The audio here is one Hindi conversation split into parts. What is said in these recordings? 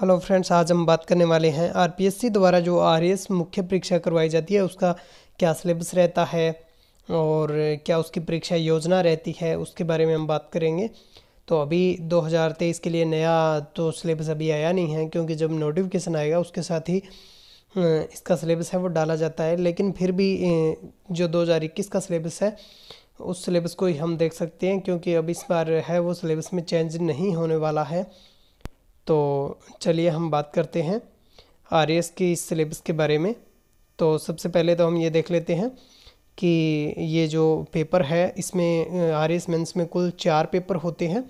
हेलो फ्रेंड्स आज हम बात करने वाले हैं आरपीएससी द्वारा जो आरएस मुख्य परीक्षा करवाई जाती है उसका क्या सिलेबस रहता है और क्या उसकी परीक्षा योजना रहती है उसके बारे में हम बात करेंगे तो अभी 2023 के लिए नया तो सिलेबस अभी आया नहीं है क्योंकि जब नोटिफिकेशन आएगा उसके साथ ही इसका सिलेबस है वो डाला जाता है लेकिन फिर भी जो दो का सिलेबस है उस सिलेबस को ही हम देख सकते हैं क्योंकि अब इस बार है वो सिलेबस में चेंज नहीं होने वाला है तो चलिए हम बात करते हैं आर एस के इस सिलेबस के बारे में तो सबसे पहले तो हम ये देख लेते हैं कि ये जो पेपर है इसमें आर एस मेन्स में कुल चार पेपर होते हैं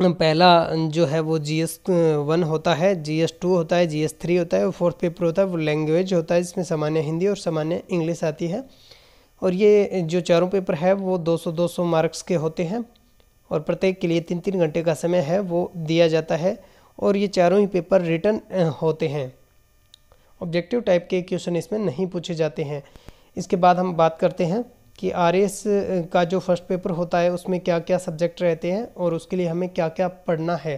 पहला जो है वो जी एस वन होता है जी एस टू होता है जी एस थ्री होता है फोर्थ पेपर होता है वो लैंग्वेज होता है जिसमें सामान्य हिंदी और सामान्य इंग्लिश आती है और ये जो चारों पेपर है वो 200 200 मार्क्स के होते हैं और प्रत्येक के लिए तीन तीन घंटे का समय है वो दिया जाता है और ये चारों ही पेपर रिटर्न होते हैं ऑब्जेक्टिव टाइप के क्वेश्चन इसमें नहीं पूछे जाते हैं इसके बाद हम बात करते हैं कि आर का जो फर्स्ट पेपर होता है उसमें क्या क्या सब्जेक्ट रहते हैं और उसके लिए हमें क्या क्या पढ़ना है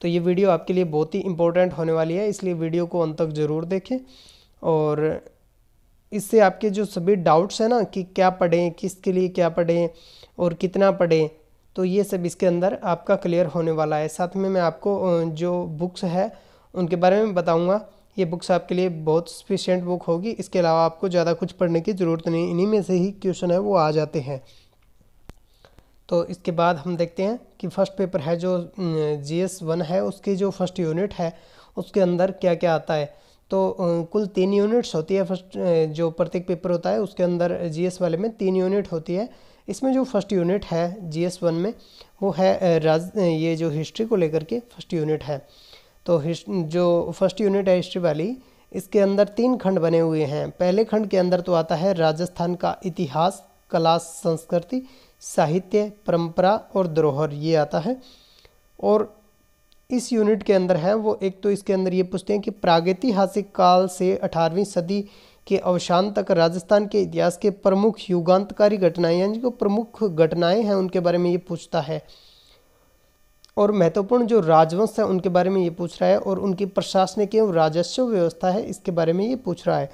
तो ये वीडियो आपके लिए बहुत ही इम्पोर्टेंट होने वाली है इसलिए वीडियो को अंत तक ज़रूर देखें और इससे आपके जो सभी डाउट्स हैं ना कि क्या पढ़ें किसके लिए क्या पढ़ें और कितना पढ़ें तो ये सब इसके अंदर आपका क्लियर होने वाला है साथ में मैं आपको जो बुक्स है उनके बारे में बताऊँगा ये बुक्स आपके लिए बहुत सफिशेंट बुक होगी इसके अलावा आपको ज़्यादा कुछ पढ़ने की ज़रूरत नहीं इन्हीं में से ही क्वेश्चन है वो आ जाते हैं तो इसके बाद हम देखते हैं कि फर्स्ट पेपर है जो जी एस वन है उसकी जो फर्स्ट यूनिट है उसके अंदर क्या क्या आता है तो कुल तीन यूनिट्स होती है फर्स्ट जो प्रत्येक पेपर होता है उसके अंदर जी एस वाले में तीन यूनिट होती है इसमें जो फर्स्ट यूनिट है जी एस वन में वो है राज ये जो हिस्ट्री को लेकर के फर्स्ट यूनिट है तो जो फर्स्ट यूनिट है हिस्ट्री वाली इसके अंदर तीन खंड बने हुए हैं पहले खंड के अंदर तो आता है राजस्थान का इतिहास कला संस्कृति साहित्य परंपरा और धरोहर ये आता है और इस यूनिट के अंदर है वो एक तो इसके अंदर ये पूछते हैं कि प्रागैतिहासिक काल से अठारहवीं सदी के अवसान तक राजस्थान के इतिहास के प्रमुख युगांतकारी घटनाएं यानी जो प्रमुख घटनाएं हैं उनके बारे में ये पूछता है और महत्वपूर्ण जो राजवंश है उनके बारे में ये पूछ रहा है और उनकी प्रशासनिक एवं राजस्व व्यवस्था है इसके बारे में ये पूछ रहा है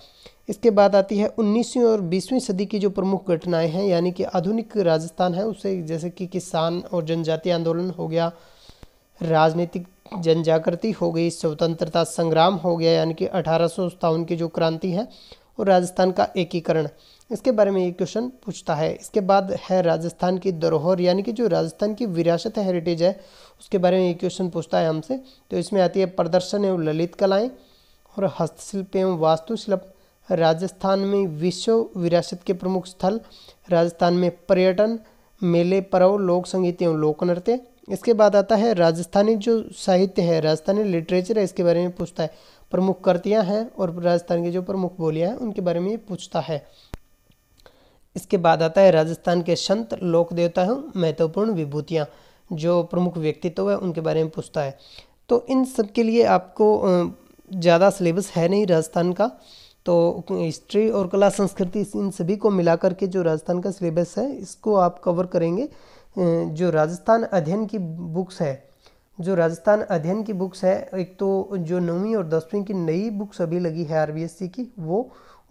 इसके बाद आती है उन्नीसवीं और बीसवीं सदी की जो प्रमुख घटनाएं हैं यानी कि आधुनिक राजस्थान है उसे जैसे कि किसान और जनजाति आंदोलन हो गया राजनीतिक जनजागृति हो गई स्वतंत्रता संग्राम हो गया यानी कि अठारह की जो क्रांति है और राजस्थान का एकीकरण इसके बारे में ये क्वेश्चन पूछता है इसके बाद है राजस्थान की धरोहर यानी कि जो राजस्थान की विरासत हेरिटेज है उसके बारे में ये क्वेश्चन पूछता है हमसे तो इसमें आती है प्रदर्शन एवं ललित कलाएँ और हस्तशिल्प एवं वास्तुशिल्प राजस्थान में विश्व विरासत के प्रमुख स्थल राजस्थान में पर्यटन मेले पर्व लोक संगीत एवं लोक नृत्य इसके बाद आता है राजस्थानी जो साहित्य है राजस्थानी लिटरेचर है इसके बारे में पूछता है प्रमुख कृतियाँ हैं और राजस्थान की जो प्रमुख बोलियाँ हैं उनके बारे में ये पूछता है इसके बाद आता है राजस्थान के संत लोक देवता हैं महत्वपूर्ण विभूतियाँ जो प्रमुख व्यक्तित्व है उनके बारे में पूछता है तो इन सब के लिए आपको ज़्यादा सिलेबस है नहीं राजस्थान का तो हिस्ट्री और कला संस्कृति इन सभी को मिलाकर के जो राजस्थान का सिलेबस है इसको आप कवर करेंगे जो राजस्थान अध्ययन की बुक्स है जो राजस्थान अध्ययन की बुक्स है एक तो जो नौवीं और दसवीं की नई बुक्स अभी लगी है आर की वो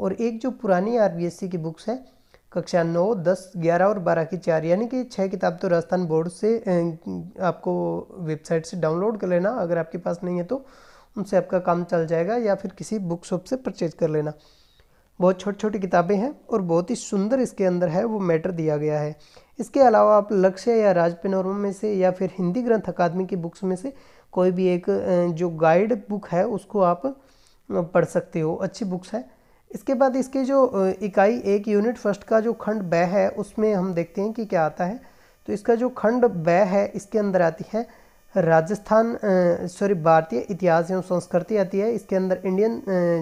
और एक जो पुरानी आर की बुक्स है कक्षा नौ दस ग्यारह और बारह की चार यानी कि छः किताब तो राजस्थान बोर्ड से आपको वेबसाइट से डाउनलोड कर लेना अगर आपके पास नहीं है तो उनसे आपका काम चल जाएगा या फिर किसी बुक शॉप से परचेज कर लेना बहुत छोटी छोटी किताबें हैं और बहुत ही सुंदर इसके अंदर है वो मैटर दिया गया है इसके अलावा आप लक्ष्य या राज में से या फिर हिंदी ग्रंथ अकादमी की बुक्स में से कोई भी एक जो गाइड बुक है उसको आप पढ़ सकते हो अच्छी बुक्स है इसके बाद इसके जो इकाई एक यूनिट फर्स्ट का जो खंड ब है उसमें हम देखते हैं कि क्या आता है तो इसका जो खंड बै है इसके अंदर आती है राजस्थान सॉरी भारतीय इतिहास एवं संस्कृति आती है इसके अंदर इंडियन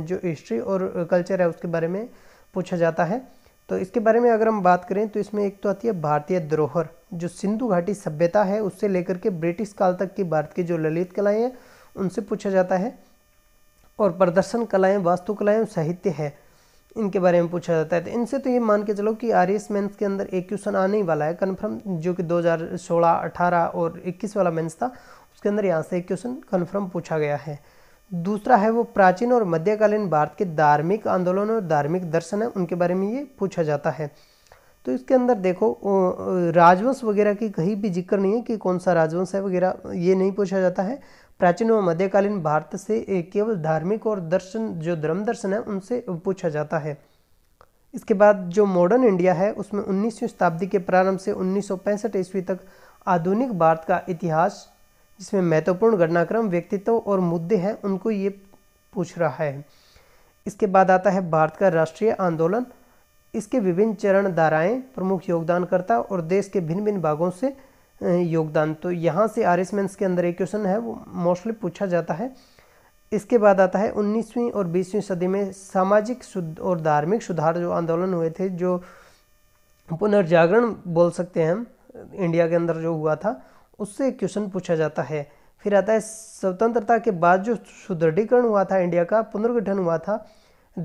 जो हिस्ट्री और कल्चर है उसके बारे में पूछा जाता है तो इसके बारे में अगर हम बात करें तो इसमें एक तो आती है भारतीय धरोहर जो सिंधु घाटी सभ्यता है उससे लेकर के ब्रिटिश काल तक की भारत की जो ललित कलाएँ हैं उनसे पूछा जाता है और प्रदर्शन कलाएँ वास्तुकलाएँ साहित्य है इनके बारे में पूछा जाता है तो इनसे तो ये मान के चलो कि आर एस मेन्स के अंदर एक क्वेश्चन आने ही वाला है कन्फर्म जो कि 2016 18 और 21 वाला मेन्स था उसके अंदर यहाँ से एक क्वेश्चन कन्फर्म पूछा गया है दूसरा है वो प्राचीन और मध्यकालीन भारत के धार्मिक आंदोलन और धार्मिक दर्शन है उनके बारे में ये पूछा जाता है तो इसके अंदर देखो राजवंश वगैरह की कहीं भी जिक्र नहीं है कि कौन सा राजवंश है वगैरह ये नहीं पूछा जाता है प्राचीन व मध्यकालीन भारत से केवल धार्मिक और दर्शन जो धर्म दर्शन है उनसे पूछा जाता है इसके बाद जो मॉडर्न इंडिया है उसमें उन्नीसवीं शताब्दी के प्रारंभ से उन्नीस ईस्वी तक आधुनिक भारत का इतिहास जिसमें महत्वपूर्ण घटनाक्रम व्यक्तित्व और मुद्दे हैं उनको ये पूछ रहा है इसके बाद आता है भारत का राष्ट्रीय आंदोलन इसके विभिन्न चरण धाराएँ प्रमुख योगदानकर्ता और देश के भिन्न भिन्न भागों से योगदान तो यहाँ से आर एस के अंदर एक क्वेश्चन है वो मोस्टली पूछा जाता है इसके बाद आता है 19वीं और 20वीं सदी में सामाजिक शुद्ध और धार्मिक सुधार जो आंदोलन हुए थे जो पुनर्जागरण बोल सकते हैं हम इंडिया के अंदर जो हुआ था उससे क्वेश्चन पूछा जाता है फिर आता है स्वतंत्रता के बाद जो सुदृढ़ीकरण हुआ था इंडिया का पुनर्गठन हुआ था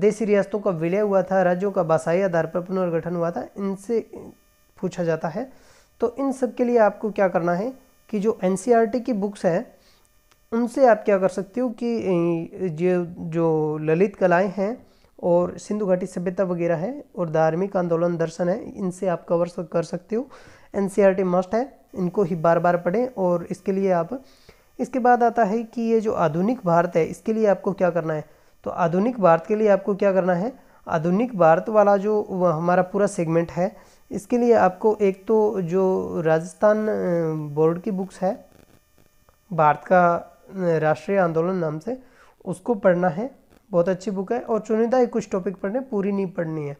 देशी रियासतों का विलय हुआ था राज्यों का बासाई आधार पर पुनर्गठन हुआ था इनसे पूछा जाता है तो इन सब के लिए आपको क्या करना है कि जो एन e की बुक्स हैं उनसे आप क्या कर सकते हो कि ये जो ललित कलाएं हैं और सिंधु घाटी सभ्यता वगैरह है और धार्मिक आंदोलन दर्शन है इनसे आप कवर कर सकते हो एन मस्ट e है इनको ही बार बार पढ़ें और इसके लिए आप इसके बाद आता है कि ये जो आधुनिक भारत है इसके लिए आपको क्या करना है तो आधुनिक भारत के लिए आपको क्या करना है आधुनिक भारत वाला जो हमारा पूरा सेगमेंट है इसके लिए आपको एक तो जो राजस्थान बोर्ड की बुक्स है भारत का राष्ट्रीय आंदोलन नाम से उसको पढ़ना है बहुत अच्छी बुक है और चुनिंदा ही कुछ टॉपिक पढ़ने पूरी नहीं पढ़नी है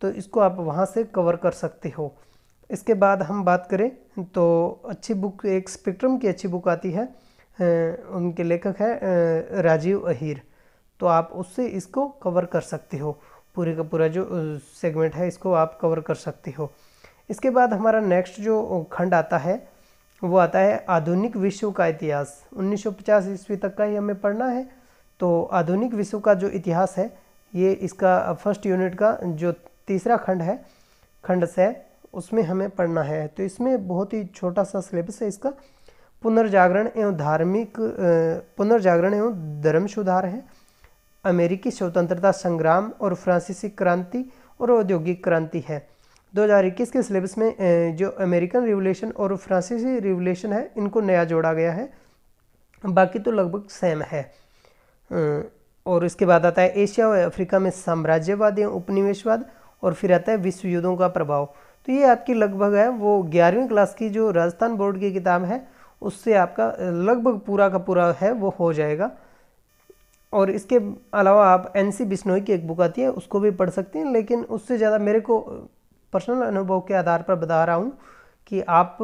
तो इसको आप वहाँ से कवर कर सकते हो इसके बाद हम बात करें तो अच्छी बुक एक स्पेक्ट्रम की अच्छी बुक आती है उनके लेखक है राजीव अहीर तो आप उससे इसको कवर कर सकते हो पूरे का पूरा जो सेगमेंट है इसको आप कवर कर सकते हो इसके बाद हमारा नेक्स्ट जो खंड आता है वो आता है आधुनिक विश्व का इतिहास 1950 ईस्वी तक का ही हमें पढ़ना है तो आधुनिक विश्व का जो इतिहास है ये इसका फर्स्ट यूनिट का जो तीसरा खंड है खंड से उसमें हमें पढ़ना है तो इसमें बहुत ही छोटा सा सिलेबस है इसका पुनर्जागरण एवं धार्मिक पुनर्जागरण एवं धर्म सुधार है अमेरिकी स्वतंत्रता संग्राम और फ्रांसीसी क्रांति और औद्योगिक क्रांति है 2021 के सिलेबस में जो अमेरिकन रिवोल्यूशन और फ्रांसीसी रिवोल्यूशन है इनको नया जोड़ा गया है बाकी तो लगभग सेम है और इसके बाद आता है एशिया और अफ्रीका में साम्राज्यवाद या उपनिवेशवाद और फिर आता है विश्व युद्धों का प्रभाव तो ये आपकी लगभग है वो ग्यारहवीं क्लास की जो राजस्थान बोर्ड की किताब है उससे आपका लगभग पूरा का पूरा है वो हो जाएगा और इसके अलावा आप एन सी बिश्नोई की एक बुक आती है उसको भी पढ़ सकते हैं लेकिन उससे ज़्यादा मेरे को पर्सनल अनुभव के आधार पर बता रहा हूँ कि आप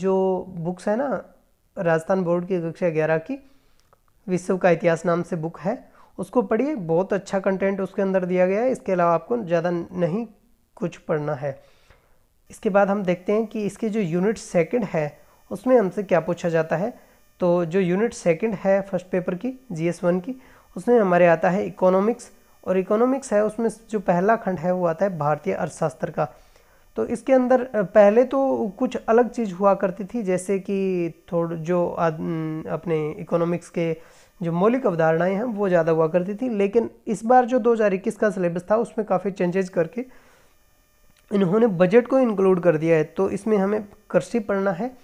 जो बुक्स है ना राजस्थान बोर्ड की कक्षा ग्यारह की विश्व का इतिहास नाम से बुक है उसको पढ़िए बहुत अच्छा कंटेंट उसके अंदर दिया गया है इसके अलावा आपको ज़्यादा नहीं कुछ पढ़ना है इसके बाद हम देखते हैं कि इसके जो यूनिट सेकंड है उसमें हमसे क्या पूछा जाता है तो जो यूनिट सेकंड है फर्स्ट पेपर की जी एस वन की उसमें हमारे आता है इकोनॉमिक्स और इकोनॉमिक्स है उसमें जो पहला खंड है वो आता है भारतीय अर्थशास्त्र का तो इसके अंदर पहले तो कुछ अलग चीज़ हुआ करती थी जैसे कि थोड़ जो अपने इकोनॉमिक्स के जो मौलिक अवधारणाएं हैं वो ज़्यादा हुआ करती थी लेकिन इस बार जो 2021 का सिलेबस था उसमें काफ़ी चेंजेज करके इन्होंने बजट को इंक्लूड कर दिया है तो इसमें हमें कृषि पढ़ना है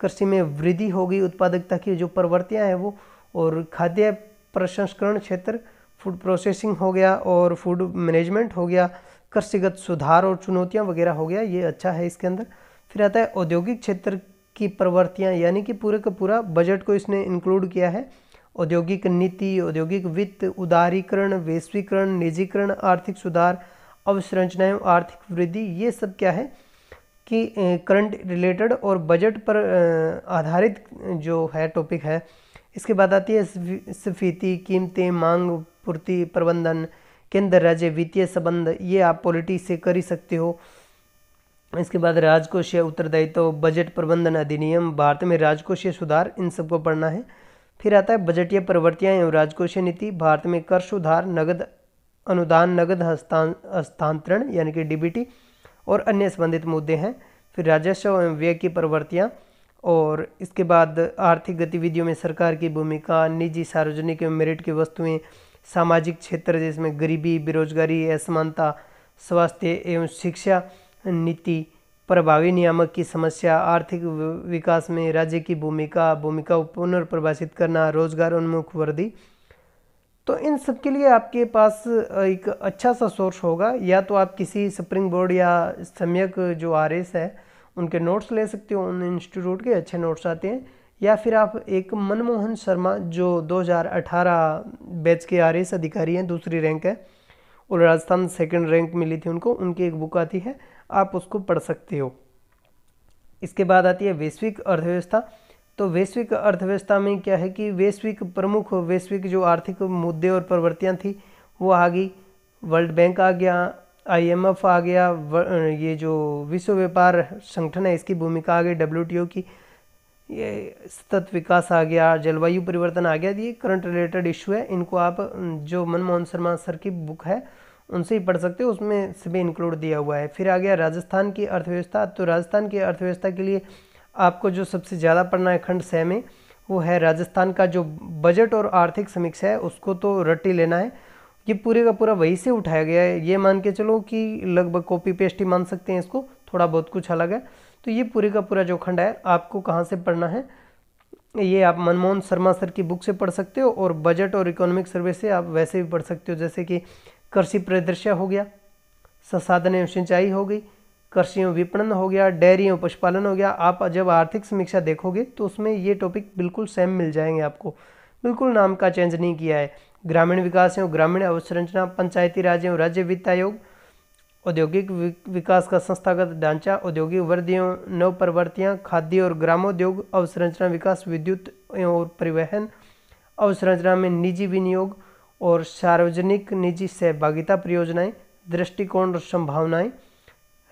कृषि में वृद्धि होगी उत्पादकता की जो प्रवृत्तियाँ हैं वो और खाद्य प्रसंस्करण क्षेत्र फूड प्रोसेसिंग हो गया और फूड मैनेजमेंट हो गया कृषिगत सुधार और चुनौतियाँ वगैरह हो गया ये अच्छा है इसके अंदर फिर आता है औद्योगिक क्षेत्र की प्रवृत्तियाँ यानी कि पूरे का पूरा बजट को इसने इंक्लूड किया है औद्योगिक नीति औद्योगिक वित्त उदारीकरण वैश्वीकरण निजीकरण आर्थिक सुधार अवसंरचनाएँ आर्थिक वृद्धि ये सब क्या है कि करंट रिलेटेड और बजट पर आधारित जो है टॉपिक है इसके बाद आती है स्फीति कीमतें मांग पूर्ति प्रबंधन केंद्र राज्य वित्तीय संबंध ये आप पॉलिटी से कर ही सकते हो इसके बाद राजकोषीय उत्तरदायित्व बजट प्रबंधन अधिनियम भारत में राजकोषीय सुधार इन सबको पढ़ना है फिर आता है बजटीय प्रवृत्तियाँ एवं राजकोषीय नीति भारत में कर सुधार नगद अनुदान नगद हस्तांतरण यानी कि डीबीटी और अन्य संबंधित मुद्दे हैं फिर राजस्व एवं व्यय की प्रवृत्तियाँ और इसके बाद आर्थिक गतिविधियों में सरकार की भूमिका निजी सार्वजनिक एवं मेरिट की वस्तुएं सामाजिक क्षेत्र जिसमें गरीबी बेरोजगारी असमानता स्वास्थ्य एवं शिक्षा नीति प्रभावी नियामक की समस्या आर्थिक विकास में राज्य की भूमिका भूमिका पुनर्प्रभाषित करना रोजगार उन्मुख वृद्धि तो इन सब के लिए आपके पास एक अच्छा सा सोर्स होगा या तो आप किसी स्प्रिंग बोर्ड या सम्यक जो आर है उनके नोट्स ले सकते हो उन इंस्टीट्यूट के अच्छे नोट्स आते हैं या फिर आप एक मनमोहन शर्मा जो 2018 बैच के आर अधिकारी हैं दूसरी रैंक है और राजस्थान सेकंड रैंक मिली थी उनको उनकी एक बुक आती है आप उसको पढ़ सकते हो इसके बाद आती है वैश्विक अर्थव्यवस्था तो वैश्विक अर्थव्यवस्था में क्या है कि वैश्विक प्रमुख वैश्विक जो आर्थिक मुद्दे और प्रवृत्तियाँ थी वो आ गई वर्ल्ड बैंक आ गया आईएमएफ आ गया ये जो विश्व व्यापार संगठन है इसकी भूमिका आ गई डब्ल्यू की ये सतत विकास आ गया जलवायु परिवर्तन आ गया ये करंट रिलेटेड इशू है इनको आप जो मनमोहन शर्मा सर की बुक है उनसे ही पढ़ सकते हो उसमें सभी इंक्लूड दिया हुआ है फिर आ गया राजस्थान की अर्थव्यवस्था तो राजस्थान की अर्थव्यवस्था के लिए आपको जो सबसे ज़्यादा पढ़ना है खंड सह में वो है राजस्थान का जो बजट और आर्थिक समीक्षा है उसको तो रट्टी लेना है ये पूरे का पूरा वहीं से उठाया गया है ये मान के चलो कि लगभग कॉपी पेस्ट ही मान सकते हैं इसको थोड़ा बहुत कुछ अलग है तो ये पूरे का पूरा जो खंड है आपको कहाँ से पढ़ना है ये आप मनमोहन शर्मा सर की बुक से पढ़ सकते हो और बजट और इकोनॉमिक सर्वे से आप वैसे भी पढ़ सकते हो जैसे कि कृषि परिदृश्य हो गया संसाधन एवं सिंचाई हो गई कृषि एवं विपणन हो गया डेयरी एवं पशुपालन हो गया आप जब आर्थिक समीक्षा देखोगे तो उसमें ये टॉपिक बिल्कुल सेम मिल जाएंगे आपको बिल्कुल नाम का चेंज नहीं किया है ग्रामीण विकास एवं ग्रामीण अवसंरचना पंचायती राज एवं राज्य वित्त आयोग औद्योगिक विकास का संस्थागत ढांचा औद्योगिक वृद्धियों नव प्रवृत्तियाँ खाद्य और ग्रामोद्योग अवसंरचना विकास विद्युत और परिवहन अवसंरचना में निजी विनियोग और सार्वजनिक निजी सहभागिता परियोजनाएं दृष्टिकोण और संभावनाएं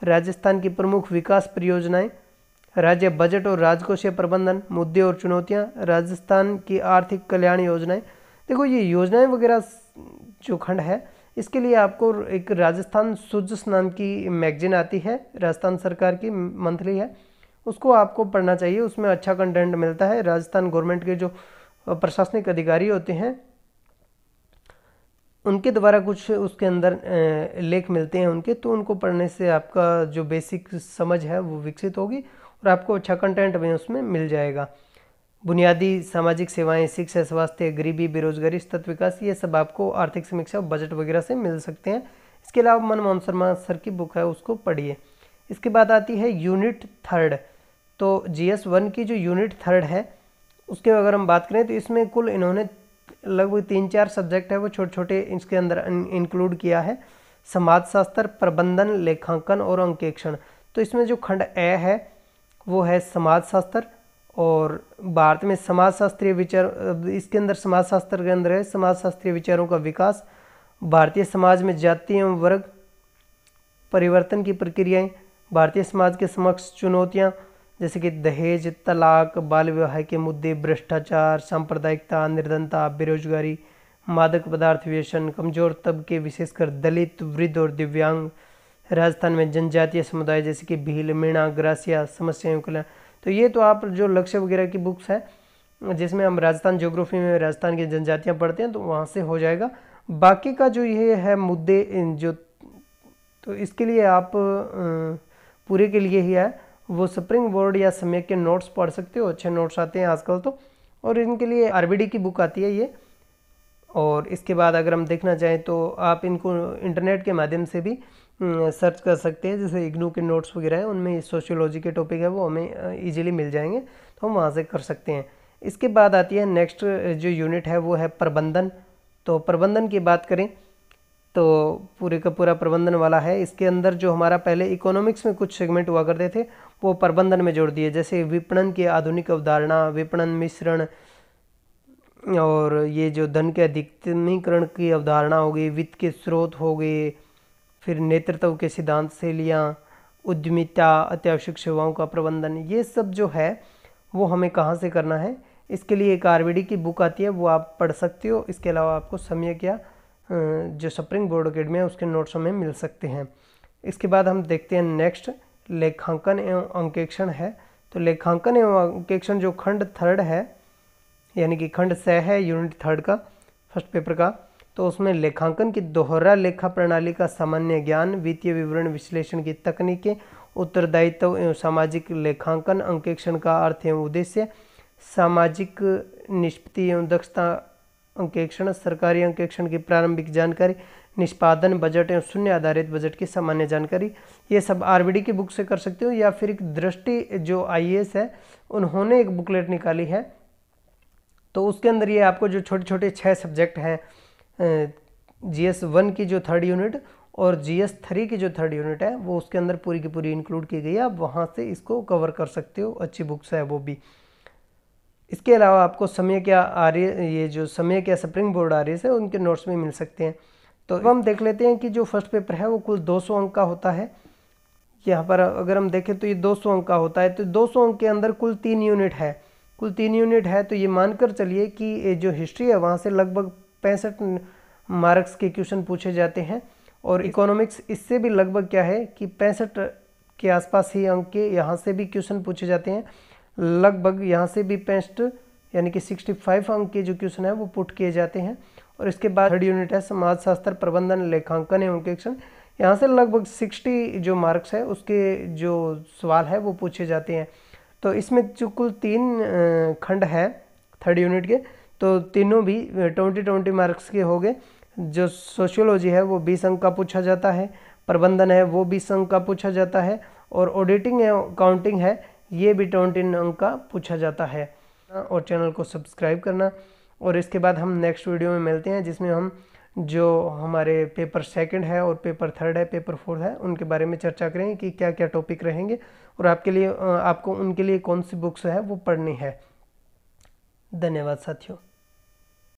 राजस्थान की प्रमुख विकास परियोजनाएं राज्य बजट और राजकोषीय प्रबंधन मुद्दे और चुनौतियां राजस्थान की आर्थिक कल्याण योजनाएं देखो ये योजनाएं वगैरह जो खंड है इसके लिए आपको एक राजस्थान सुजस नाम की मैगजीन आती है राजस्थान सरकार की मंथली है उसको आपको पढ़ना चाहिए उसमें अच्छा कंटेंट मिलता है राजस्थान गवर्नमेंट के जो प्रशासनिक अधिकारी होते हैं उनके द्वारा कुछ उसके अंदर लेख मिलते हैं उनके तो उनको पढ़ने से आपका जो बेसिक समझ है वो विकसित होगी और आपको अच्छा कंटेंट भी उसमें मिल जाएगा बुनियादी सामाजिक सेवाएं शिक्षा स्वास्थ्य गरीबी बेरोजगारी सतत विकास ये सब आपको आर्थिक समीक्षा और बजट वगैरह से मिल सकते हैं इसके अलावा मनमोहन शर्मा सर की बुक है उसको पढ़िए इसके बाद आती है यूनिट थर्ड तो जी एस वन की जो यूनिट थर्ड है उसके अगर हम बात करें तो इसमें कुल इन्होंने लगभग तीन चार सब्जेक्ट है वो छोटे छोटे इसके अंदर इंक्लूड किया है समाजशास्त्र प्रबंधन लेखांकन और अंकेक्षण तो इसमें जो खंड ए है वो है समाजशास्त्र और भारत में समाजशास्त्रीय विचार इसके अंदर समाजशास्त्र के अंदर है समाजशास्त्रीय विचारों का विकास भारतीय समाज में जाति एवं वर्ग परिवर्तन की प्रक्रियाएं भारतीय समाज के समक्ष चुनौतियां जैसे कि दहेज तलाक बाल विवाह के मुद्दे भ्रष्टाचार सांप्रदायिकता निर्धनता बेरोजगारी मादक पदार्थ व्यसन कमजोर तबके विशेषकर दलित वृद्ध और दिव्यांग राजस्थान में जनजातीय समुदाय जैसे कि भील मीणा ग्रासिया समस्याओं कल्याण तो ये तो आप जो लक्ष्य वगैरह की बुक्स है जिसमें हम राजस्थान ज्योग्राफी में राजस्थान की जनजातियाँ पढ़ते हैं तो वहाँ से हो जाएगा बाकी का जो ये है मुद्दे जो तो इसके लिए आप पूरे के लिए ही है वो स्प्रिंग बोर्ड या समय के नोट्स पढ़ सकते हो अच्छे नोट्स आते हैं आजकल तो और इनके लिए आर की बुक आती है ये और इसके बाद अगर हम देखना चाहें तो आप इनको इंटरनेट के माध्यम से भी सर्च कर सकते हैं जैसे इग्नू के नोट्स वगैरह हैं उनमें सोशियोलॉजी के टॉपिक है वो हमें इजीली मिल जाएंगे तो हम वहाँ से कर सकते हैं इसके बाद आती है नेक्स्ट जो यूनिट है वो है प्रबंधन तो प्रबंधन की बात करें तो पूरे का पूरा प्रबंधन वाला है इसके अंदर जो हमारा पहले इकोनॉमिक्स में कुछ सेगमेंट हुआ करते थे वो प्रबंधन में जोड़ दिए जैसे विपणन की आधुनिक अवधारणा विपणन मिश्रण और ये जो धन के अधिकतमीकरण की अवधारणा हो गई वित्त के स्रोत हो गए फिर नेतृत्व के सिद्धांत शैलियाँ उद्यमिता अत्यावश्यक सेवाओं का प्रबंधन ये सब जो है वो हमें कहाँ से करना है इसके लिए एक आरबीडी की बुक आती है वो आप पढ़ सकते हो इसके अलावा आपको समय क्या जो सप्रिंग बोर्ड अकेडमी है उसके नोट्स हमें मिल सकते हैं इसके बाद हम देखते हैं नेक्स्ट लेखांकन एवं अंकेक्षण है तो लेखांकन एवं अंकेक्षण जो खंड थर्ड है यानी कि खंड स है यूनिट थर्ड का फर्स्ट पेपर का तो उसमें लेखांकन की दोहरा लेखा प्रणाली का सामान्य ज्ञान वित्तीय विवरण विश्लेषण की तकनीकें उत्तरदायित्व एवं सामाजिक लेखांकन अंकेक्षण का अर्थ एवं उद्देश्य सामाजिक निष्पत्ति एवं दक्षता अंकेक्षण सरकारी अंकेक्षण की प्रारंभिक जानकारी निष्पादन बजट एवं शून्य आधारित बजट की सामान्य जानकारी ये सब आरबीडी की बुक से कर सकते हो या फिर एक दृष्टि जो आईएएस है उन्होंने एक बुकलेट निकाली है तो उसके अंदर ये आपको जो छोटे छोटे छः सब्जेक्ट हैं जी एस वन की जो थर्ड यूनिट और जी एस थ्री की जो थर्ड यूनिट है वो उसके अंदर पूरी की पूरी इंक्लूड की गई है आप वहाँ से इसको कवर कर सकते हो अच्छी बुक्स है वो भी इसके अलावा आपको समय क्या आर्य ये जो समय क्या स्प्रिंग बोर्ड आर्यस है उनके नोट्स भी मिल सकते हैं तो अब हम देख लेते हैं कि जो फर्स्ट पेपर है वो कुल 200 अंक का होता है यहाँ पर अगर हम देखें तो ये 200 अंक का होता है तो 200 अंक के अंदर कुल तीन यूनिट है कुल तीन यूनिट है तो ये मानकर चलिए कि जो हिस्ट्री है वहाँ से लगभग पैंसठ मार्क्स के क्वेश्चन पूछे जाते हैं और इकोनॉमिक्स इससे भी लगभग क्या है कि पैंसठ के आसपास ही अंक के यहाँ से भी क्वेश्चन पूछे जाते हैं लगभग यहाँ से भी पैंसठ यानी कि 65 अंक के जो क्वेश्चन है वो पुट किए जाते हैं और इसके बाद थर्ड यूनिट है समाजशास्त्र प्रबंधन लेखांकन एवं शिक्षण यहाँ से लगभग सिक्सटी जो मार्क्स है उसके जो सवाल है वो पूछे जाते हैं तो इसमें जो कुल तीन खंड है थर्ड यूनिट के तो तीनों भी ट्वेंटी ट्वेंटी मार्क्स के हो गए जो सोशियोलॉजी है वो बीस अंक का पूछा जाता है प्रबंधन है वो बीस अंक का पूछा जाता है और ऑडिटिंग है काउंटिंग है ये भी ट्वेंटी अंक का पूछा जाता है और चैनल को सब्सक्राइब करना और इसके बाद हम नेक्स्ट वीडियो में मिलते हैं जिसमें हम जो हमारे पेपर सेकंड है और पेपर थर्ड है पेपर फोर्थ है उनके बारे में चर्चा करेंगे कि क्या क्या टॉपिक रहेंगे और आपके लिए आपको उनके लिए कौन सी बुक्स है वो पढ़नी है धन्यवाद साथियों